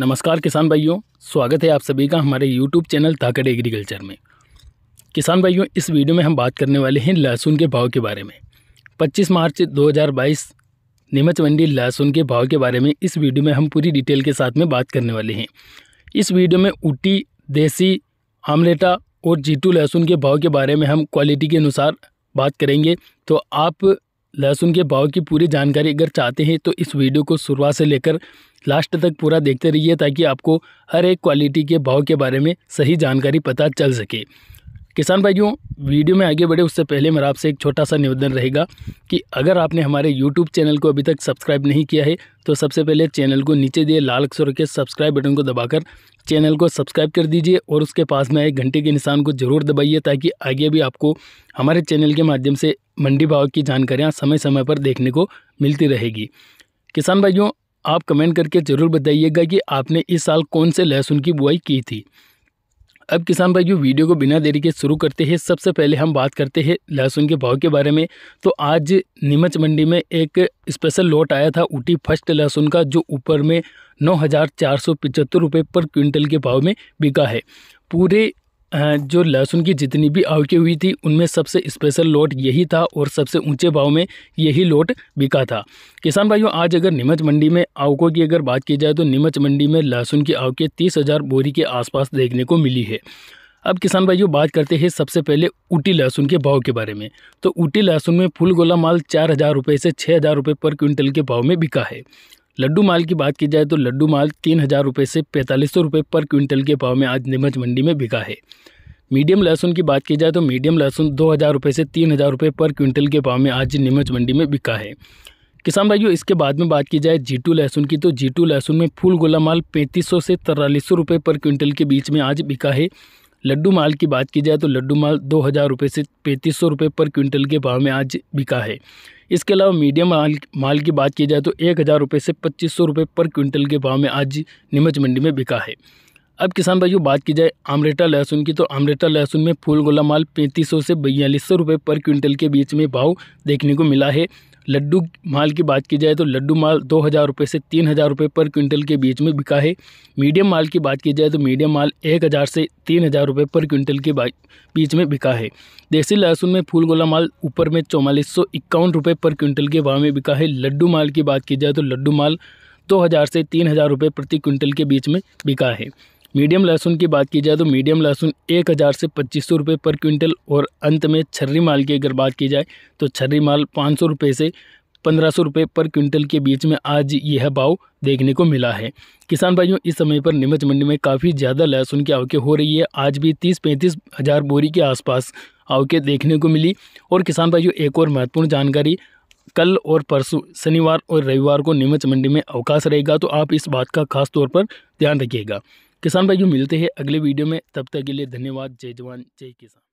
नमस्कार किसान भाइयों स्वागत है आप सभी का हमारे यूट्यूब चैनल ताकड़ एग्रीकल्चर में किसान भाइयों इस वीडियो में हम बात करने वाले हैं लहसुन के भाव के बारे में 25 मार्च 2022 नीमच मंडी लहसुन के भाव के बारे में इस वीडियो में हम पूरी डिटेल के साथ में बात करने वाले हैं इस वीडियो में ऊटी देसी आमलेटा और जीटू लहसुन के भाव के बारे में हम क्वालिटी के अनुसार बात करेंगे तो आप लहसुन के भाव की पूरी जानकारी अगर चाहते हैं तो इस वीडियो को शुरुआत से लेकर लास्ट तक पूरा देखते रहिए ताकि आपको हर एक क्वालिटी के भाव के बारे में सही जानकारी पता चल सके किसान भाइयों वीडियो में आगे बढ़े उससे पहले मेरा आपसे एक छोटा सा निवेदन रहेगा कि अगर आपने हमारे यूट्यूब चैनल को अभी तक सब्सक्राइब नहीं किया है तो सबसे पहले चैनल को नीचे दिए लाल अक्षरों के सब्सक्राइब बटन को दबाकर चैनल को सब्सक्राइब कर दीजिए और उसके पास में आए घंटे के निशान को ज़रूर दबाइए ताकि आगे भी आपको हमारे चैनल के माध्यम से मंडी भाव की जानकारियाँ समय समय पर देखने को मिलती रहेगी किसान भाइयों आप कमेंट करके ज़रूर बताइएगा कि आपने इस साल कौन से लहसुन की बुआई की थी अब किसान भाई जो वीडियो को बिना देरी के शुरू करते हैं सबसे पहले हम बात करते हैं लहसुन के भाव के बारे में तो आज नीमच मंडी में एक स्पेशल लॉट आया था ऊटी फर्स्ट लहसुन का जो ऊपर में नौ हज़ार चार सौ पचहत्तर रुपये पर क्विंटल के भाव में बिका है पूरे जो लहसुन की जितनी भी आवके हुई थी उनमें सबसे स्पेशल लोट यही था और सबसे ऊंचे भाव में यही लोट बिका था किसान भाइयों आज अगर नीमच मंडी में आवकों की अगर बात की जाए तो नीमच मंडी में लहसुन की आवकें तीस हज़ार बोरी के आसपास देखने को मिली है अब किसान भाइयों बात करते हैं सबसे पहले ऊटी लहसुन के भाव के बारे में तो ऊटी लहसुन में फुल गोला माल चार हज़ार रुपये से छः हज़ार रुपये पर क्विंटल के भाव में बिका है लड्डू माल की बात की जाए तो लड्डू माल तीन हज़ार रुपये से पैंतालीस सौ रुपये पर क्विंटल के भाव में आज नीमच मंडी में बिका है मीडियम लहसुन की बात की जाए तो मीडियम लहसुन दो हज़ार रुपये से तीन हज़ार रुपये पर क्विंटल के भाव में आज नीमच मंडी में बिका है किसान भाइयों इसके बाद में बात की जाए जीटू लहसुन की तो जीटू लहसुन में फूल गोला माल पैंतीस सौ से तिरालीस सौ रुपये पर क्विंटल के बीच में आज बिका है लड्डू माल की बात की जाए तो लड्डू माल दो हज़ार रुपये से पैंतीस सौ रुपये पर क्विंटल के भाव में आज बिका है इसके अलावा मीडियम माल माल की बात की जाए तो एक हज़ार रुपये से पच्चीस सौ रुपये पर क्विंटल के भाव में आज नीमच मंडी में बिका है अब किसान भाइयों बात की जाए आमरेटा लहसुन की तो आमरेटा लहसुन में फूल गोला माल पैंतीस सौ से बयालीस सौ रुपये पर क्विंटल के बीच में भाव देखने को मिला है लड्डू माल की बात की जाए तो लड्डू माल दो हज़ार रुपये से तीन हज़ार रुपये पर क्विंटल के बीच में बिका है मीडियम माल की बात की जाए तो मीडियम माल एक हज़ार से तीन हज़ार रुपये पर क्विंटल के बीच में बिका है देसी लहसुन में फूल गोला माल ऊपर में चौवालीस सौ इक्यावन रुपये पर क्विंटल के भाव में बिका है लड्डू माल की बात की जाए तो लड्डू माल दो हज़ार से तीन हज़ार रुपये प्रति क्विंटल के बीच में बिका है मीडियम लहसुन की बात की जाए तो मीडियम लहसुन एक हज़ार से पच्चीस सौ रुपये पर क्विंटल और अंत में छर्री माल की अगर बात की जाए तो छर्री माल पाँच सौ रुपये से पंद्रह सौ रुपये पर क्विंटल के बीच में आज यह भाव देखने को मिला है किसान भाइयों इस समय पर नीमच मंडी में काफ़ी ज़्यादा लहसुन की आवकें हो रही है आज भी तीस पैंतीस हज़ार बोरी के आसपास आवके देखने को मिली और किसान भाइयों एक और महत्वपूर्ण जानकारी कल और परसों शनिवार और रविवार को नीमच मंडी में अवकाश रहेगा तो आप इस बात का खास तौर पर ध्यान रखिएगा किसान भाइयों मिलते हैं अगले वीडियो में तब तक के लिए धन्यवाद जय जवान जय किसान